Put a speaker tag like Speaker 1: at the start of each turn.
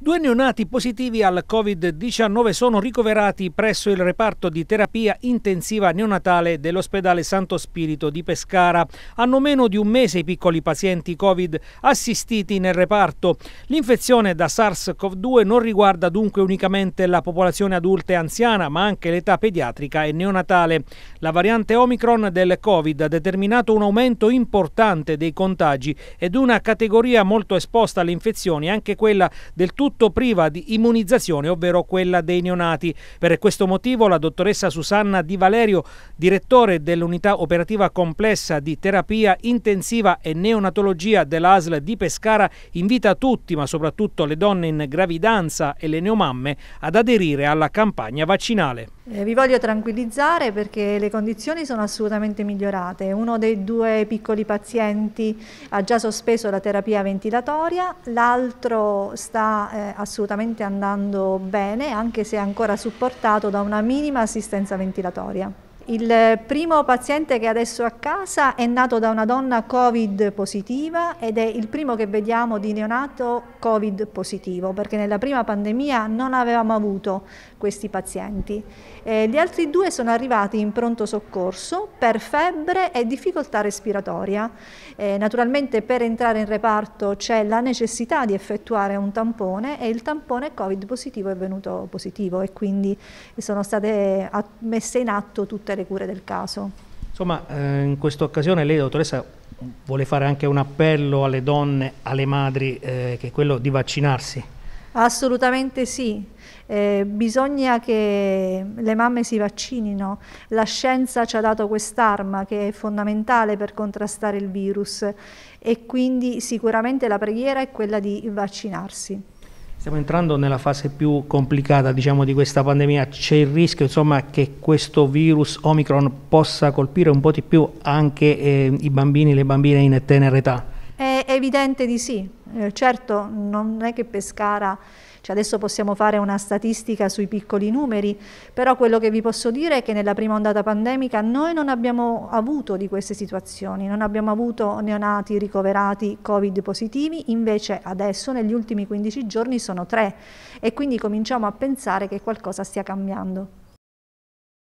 Speaker 1: Due neonati positivi al Covid-19 sono ricoverati presso il reparto di terapia intensiva neonatale dell'ospedale Santo Spirito di Pescara. Hanno meno di un mese i piccoli pazienti Covid assistiti nel reparto. L'infezione da SARS-CoV-2 non riguarda dunque unicamente la popolazione adulta e anziana, ma anche l'età pediatrica e neonatale. La variante Omicron del Covid ha determinato un aumento importante dei contagi ed una categoria molto esposta alle infezioni, anche quella del tutto soprattutto priva di immunizzazione, ovvero quella dei neonati. Per questo motivo la dottoressa Susanna Di Valerio, direttore dell'unità operativa complessa di terapia intensiva e neonatologia dell'ASL di Pescara, invita tutti, ma soprattutto le donne in gravidanza e le neomamme, ad aderire alla campagna vaccinale.
Speaker 2: Eh, vi voglio tranquillizzare perché le condizioni sono assolutamente migliorate. Uno dei due piccoli pazienti ha già sospeso la terapia ventilatoria, l'altro sta eh, assolutamente andando bene, anche se ancora supportato da una minima assistenza ventilatoria. Il primo paziente che adesso è a casa è nato da una donna Covid positiva ed è il primo che vediamo di neonato Covid positivo, perché nella prima pandemia non avevamo avuto questi pazienti. Eh, gli altri due sono arrivati in pronto soccorso per febbre e difficoltà respiratoria. Eh, naturalmente per entrare in reparto c'è la necessità di effettuare un tampone e il tampone Covid positivo è venuto positivo e quindi sono state eh, messe in atto tutte le le cure del caso.
Speaker 3: Insomma, eh, in questa occasione lei, dottoressa, vuole fare anche un appello alle donne, alle madri, eh, che è quello di vaccinarsi.
Speaker 2: Assolutamente sì, eh, bisogna che le mamme si vaccinino, la scienza ci ha dato quest'arma che è fondamentale per contrastare il virus e quindi sicuramente la preghiera è quella di vaccinarsi.
Speaker 3: Stiamo entrando nella fase più complicata diciamo, di questa pandemia, c'è il rischio insomma, che questo virus Omicron possa colpire un po' di più anche eh, i bambini e le bambine in tenera età?
Speaker 2: È evidente di sì, eh, certo non è che Pescara, cioè adesso possiamo fare una statistica sui piccoli numeri, però quello che vi posso dire è che nella prima ondata pandemica noi non abbiamo avuto di queste situazioni, non abbiamo avuto neonati ricoverati Covid positivi, invece adesso negli ultimi 15 giorni sono tre e quindi cominciamo a pensare che qualcosa stia cambiando.